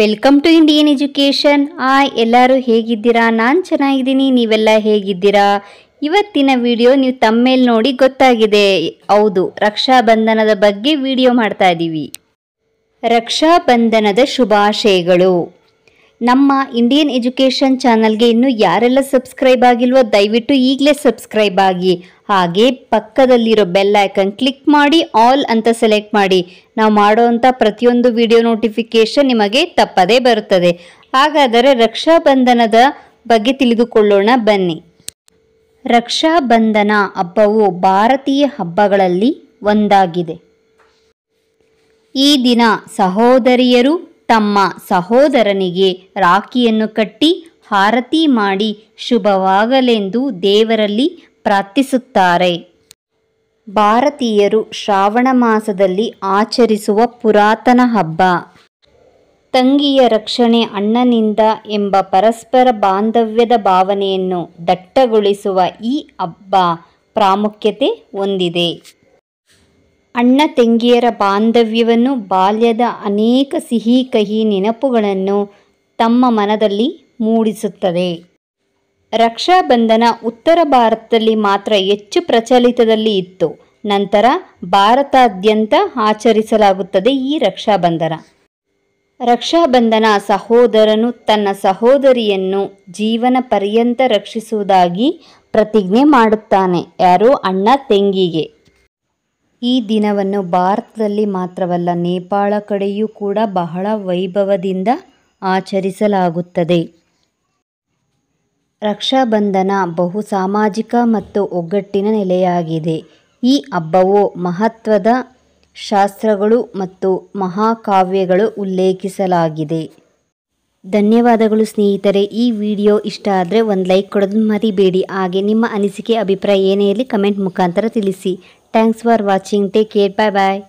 welcome to Indian education ಆ ಎಲ್ಲರೂ ಹೇಗಿದ್ದೀರಾ ನಾನು ಚೆನ್ನಾಗಿದ್ದೀನಿ ನೀವೆಲ್ಲ ಹೇಗಿದ್ದೀರಾ ಇವತ್ತಿನ ವಿಡಿಯೋ ನೀವು ತಮ್ಮೇಲೆ ನೋಡಿ ಗೊತ್ತಾಗಿದೆ ಹೌದು ರಕ್ಷಾ ಬಂಧನದ ಬಗ್ಗೆ ವಿಡಿಯೋ ಮಾಡ್ತಾ ಇದ್ದೀವಿ ರಕ್ಷಾಬಂಧನದ ಶುಭಾಶಯಗಳು ನಮ್ಮ ಇಂಡಿಯನ್ ಎಜುಕೇಷನ್ ಚಾನಲ್ಗೆ ಇನ್ನೂ ಯಾರೆಲ್ಲ ಸಬ್ಸ್ಕ್ರೈಬ್ ಆಗಿಲ್ವೋ ದಯವಿಟ್ಟು ಈಗಲೇ ಸಬ್ಸ್ಕ್ರೈಬ್ ಆಗಿ ಹಾಗೆ ಪಕ್ಕದಲ್ಲಿರೋ ಬೆಲ್ ಐಕನ್ ಕ್ಲಿಕ್ ಮಾಡಿ ಆಲ್ ಅಂತ ಸೆಲೆಕ್ಟ್ ಮಾಡಿ ನಾವು ಮಾಡುವಂಥ ಪ್ರತಿಯೊಂದು ವಿಡಿಯೋ ನೋಟಿಫಿಕೇಷನ್ ನಿಮಗೆ ತಪ್ಪದೇ ಬರುತ್ತದೆ ಹಾಗಾದರೆ ರಕ್ಷಾಬಂಧನದ ಬಗ್ಗೆ ತಿಳಿದುಕೊಳ್ಳೋಣ ಬನ್ನಿ ರಕ್ಷಾಬಂಧನ ಹಬ್ಬವು ಭಾರತೀಯ ಹಬ್ಬಗಳಲ್ಲಿ ಒಂದಾಗಿದೆ ಈ ದಿನ ಸಹೋದರಿಯರು ತಮ್ಮ ಸಹೋದರನಿಗೆ ರಾಖಿಯನ್ನು ಕಟ್ಟಿ ಹಾರತಿ ಮಾಡಿ ಶುಭವಾಗಲೆಂದು ದೇವರಲ್ಲಿ ಪ್ರಾರ್ಥಿಸುತ್ತಾರೆ ಭಾರತೀಯರು ಶ್ರಾವಣ ಮಾಸದಲ್ಲಿ ಆಚರಿಸುವ ಪುರಾತನ ಹಬ್ಬ ತಂಗಿಯ ರಕ್ಷಣೆ ಅಣ್ಣನಿಂದ ಎಂಬ ಪರಸ್ಪರ ಬಾಂಧವ್ಯದ ಭಾವನೆಯನ್ನು ದಟ್ಟಗೊಳಿಸುವ ಈ ಹಬ್ಬ ಪ್ರಾಮುಖ್ಯತೆ ಹೊಂದಿದೆ ಅಣ್ಣ ತಂಗಿಯರ ಬಾಂಧವ್ಯವನ್ನು ಬಾಲ್ಯದ ಅನೇಕ ಸಿಹಿ ಕಹಿ ನೆನಪುಗಳನ್ನು ತಮ್ಮ ಮನದಲ್ಲಿ ಮೂಡಿಸುತ್ತದೆ ರಕ್ಷಾಬಂಧನ ಉತ್ತರ ಭಾರತದಲ್ಲಿ ಮಾತ್ರ ಹೆಚ್ಚು ಪ್ರಚಲಿತದಲ್ಲಿ ಇತ್ತು ನಂತರ ಭಾರತಾದ್ಯಂತ ಆಚರಿಸಲಾಗುತ್ತದೆ ಈ ರಕ್ಷಾಬಂಧನ ರಕ್ಷಾಬಂಧನ ಸಹೋದರನು ತನ್ನ ಸಹೋದರಿಯನ್ನು ಜೀವನ ಪರ್ಯಂತ ರಕ್ಷಿಸುವುದಾಗಿ ಪ್ರತಿಜ್ಞೆ ಮಾಡುತ್ತಾನೆ ಯಾರೋ ಅಣ್ಣ ತೆಂಗಿಗೆ ಈ ದಿನವನ್ನು ಭಾರತದಲ್ಲಿ ಮಾತ್ರವಲ್ಲ ನೇಪಾಳ ಕಡೆಯೂ ಕೂಡ ಬಹಳ ವೈಭವದಿಂದ ಆಚರಿಸಲಾಗುತ್ತದೆ ರಕ್ಷಾಬಂಧನ ಬಹು ಸಾಮಾಜಿಕ ಮತ್ತು ಒಗ್ಗಟ್ಟಿನ ನೆಲೆಯಾಗಿದೆ ಈ ಹಬ್ಬವು ಮಹತ್ವದ ಶಾಸ್ತ್ರಗಳು ಮತ್ತು ಮಹಾಕಾವ್ಯಗಳು ಉಲ್ಲೇಖಿಸಲಾಗಿದೆ ಧನ್ಯವಾದಗಳು ಸ್ನೇಹಿತರೆ ಈ ವಿಡಿಯೋ ಇಷ್ಟ ಆದರೆ ಒಂದು ಲೈಕ್ ಕೊಡೋದು ಮರಿಬೇಡಿ ಹಾಗೆ ನಿಮ್ಮ ಅನಿಸಿಕೆ ಅಭಿಪ್ರಾಯ ಏನೇ ಇರಲಿ ಕಮೆಂಟ್ ಮುಖಾಂತರ ತಿಳಿಸಿ thanks for watching take care bye bye